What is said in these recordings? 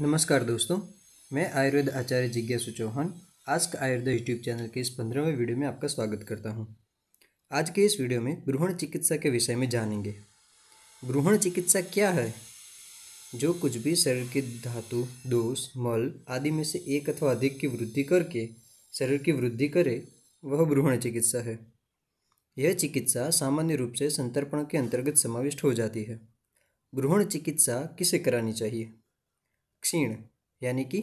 नमस्कार दोस्तों मैं आयुर्वेद आचार्य जिज्ञासु चौहान आज का आयुर्वेद यूट्यूब चैनल के इस पंद्रहवें वीडियो में आपका स्वागत करता हूं। आज के इस वीडियो में भ्रूहण चिकित्सा के विषय में जानेंगे भ्रूहण चिकित्सा क्या है जो कुछ भी शरीर के धातु दोष मल आदि में से एक अथवा अधिक की वृद्धि करके शरीर की वृद्धि करे वह भ्रूहण चिकित्सा है यह चिकित्सा सामान्य रूप से संतर्पण के अंतर्गत समाविष्ट हो जाती है भ्रूहण चिकित्सा किसे करानी चाहिए क्षीण यानी कि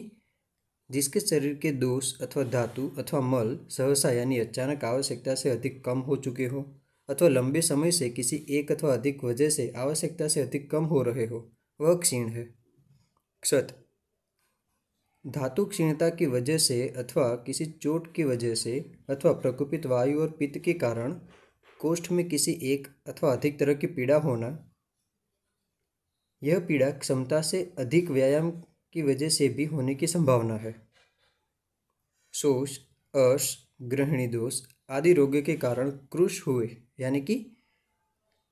जिसके शरीर के दोष अथवा धातु अथवा मल सहसा यानी अचानक आवश्यकता से अधिक कम हो चुके हो अथवा लंबे समय से किसी एक अथवा अधिक वजह से आवश्यकता से अधिक कम हो रहे हो वह क्षीण है क्षत धातु क्षीणता की वजह से अथवा किसी चोट की वजह से अथवा प्रकोपित वायु और पित्त के कारण कोष्ठ में किसी एक अथवा अधिक तरह की पीड़ा होना यह पीड़ा क्षमता से अधिक व्यायाम की वजह से भी होने की संभावना है शोष अर्श ग्रहणी दोष आदि रोग के कारण क्रूश हुए यानी कि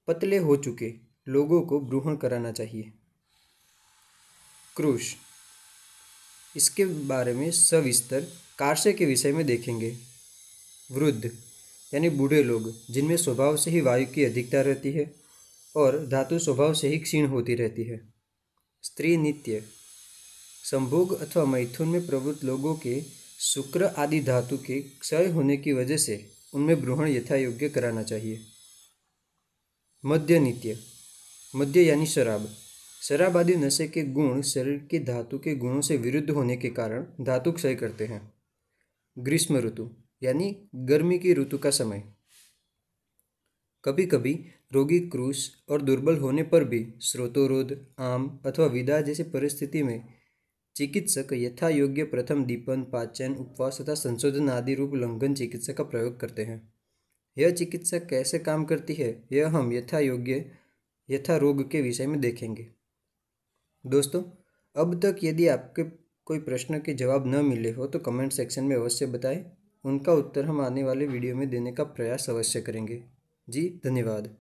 पतले हो चुके लोगों को ग्रहण कराना चाहिए क्रूश इसके बारे में सविस्तर कार्य के विषय में देखेंगे वृद्ध यानी बूढ़े लोग जिनमें स्वभाव से ही वायु की अधिकता रहती है और धातु स्वभाव से ही क्षीण होती रहती है स्त्री नित्य संभोग अथवा मैथुन में प्रवृत्त लोगों के शुक्र आदि धातु के क्षय होने की वजह से उनमें भ्रूहण यथा योग्य कराना चाहिए मध्य नित्य मध्य यानी शराब शराब आदि नशे के गुण शरीर के धातु के गुणों से विरुद्ध होने के कारण धातु क्षय करते हैं ग्रीष्म ऋतु यानी गर्मी की ऋतु का समय कभी कभी रोगी क्रूश और दुर्बल होने पर भी स्रोतोरोध आम अथवा विदा जैसी परिस्थिति में चिकित्सक यथा योग्य प्रथम दीपन पाचन उपवास तथा संशोधन आदि रूप लंघन चिकित्सा का प्रयोग करते हैं यह चिकित्सा कैसे काम करती है यह हम यथा योग्य यथा रोग के विषय में देखेंगे दोस्तों अब तक यदि आपके कोई प्रश्न के जवाब न मिले हो तो कमेंट सेक्शन में अवश्य बताएं उनका उत्तर हम आने वाले वीडियो में देने का प्रयास अवश्य करेंगे जी धन्यवाद